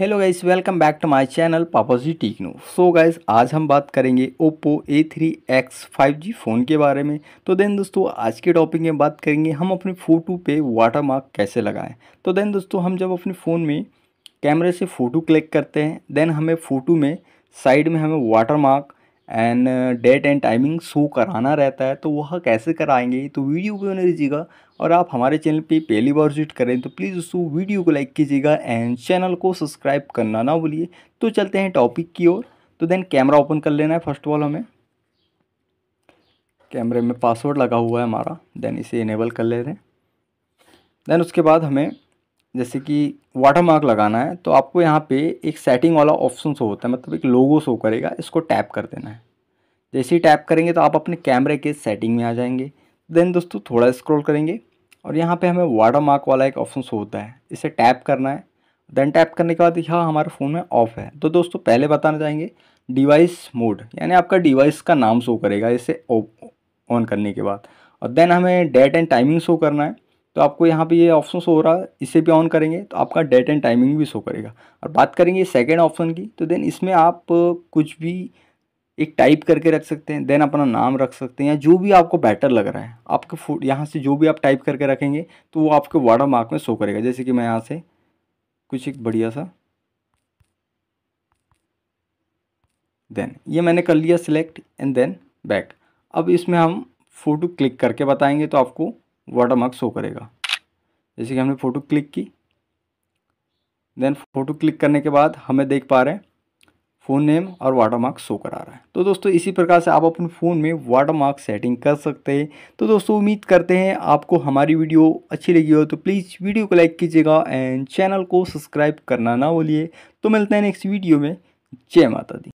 hello guys welcome back to my channel Papaji techno so guys आज हम बात करेंगे Oppo A three X five G phone के बारे में तो देन दोस्तों आज के टॉपिक में बात करेंगे हम अपने फ़ोटो पे वाटर मार्क कैसे लगाएं तो देन दोस्तों हम जब अपने फ़ोन में कैमरे से फ़ोटो क्लिक करते हैं देन हमें फ़ोटो में साइड में हमें water mark and date and timing show कराना रहता है तो वह कैसे कराएंगे तो वीडियो को नहीं दीजिएगा और आप हमारे चैनल पे पहली बार विजिट करें तो प्लीज़ उस वीडियो को लाइक कीजिएगा एंड चैनल को सब्सक्राइब करना ना भूलिए तो चलते हैं टॉपिक की ओर तो देन कैमरा ओपन कर लेना है फर्स्ट ऑफ ऑल हमें कैमरे में पासवर्ड लगा हुआ है हमारा देन इसे इनेबल कर ले रहे हैं देन उसके बाद हमें जैसे कि वाटर मार्क लगाना है तो आपको यहाँ पे एक सेटिंग वाला ऑप्शन शो होता है मतलब एक लोगो शो करेगा इसको टैप कर देना है जैसे ही टैप करेंगे तो आप अपने कैमरे के सेटिंग में आ जाएंगे देन दोस्तों थोड़ा स्क्रॉल करेंगे और यहाँ पे हमें वाटर मार्क वाला एक ऑप्शन शो होता है इसे टैप करना है देन टैप करने के बाद यहाँ हमारे फ़ोन में ऑफ है तो दोस्तों पहले बताना चाहेंगे डिवाइस मोड यानी आपका डिवाइस का नाम शो करेगा इसे ऑन करने के बाद और देन हमें डेट एंड टाइमिंग शो करना है तो आपको यहाँ पे ये ऑप्शन शो हो रहा है इसे भी ऑन करेंगे तो आपका डेट एंड टाइमिंग भी शो करेगा और बात करेंगे सेकेंड ऑप्शन की तो देन इसमें आप कुछ भी एक टाइप करके रख सकते हैं देन अपना नाम रख सकते हैं या जो भी आपको बेटर लग रहा है आपके फो यहाँ से जो भी आप टाइप करके रखेंगे तो वो आपके वाटर मार्क में शो करेगा जैसे कि मैं यहाँ से कुछ एक बढ़िया सा देन ये मैंने कर लिया सिलेक्ट एंड देन बैक अब इसमें हम फ़ोटो क्लिक करके बताएंगे तो आपको वाटर मार्क शो करेगा जैसे कि हमने फ़ोटो क्लिक की देन फ़ोटो क्लिक करने के बाद हमें देख पा रहे हैं फ़ोन नेम और वाटर मार्क शो करा रहा है तो दोस्तों इसी प्रकार से आप अपने फ़ोन में वाटर मार्क सेटिंग कर सकते हैं तो दोस्तों उम्मीद करते हैं आपको हमारी वीडियो अच्छी लगी हो तो प्लीज़ वीडियो को लाइक कीजिएगा एंड चैनल को सब्सक्राइब करना ना बोलिए तो मिलते हैं नेक्स्ट वीडियो में जय माता दी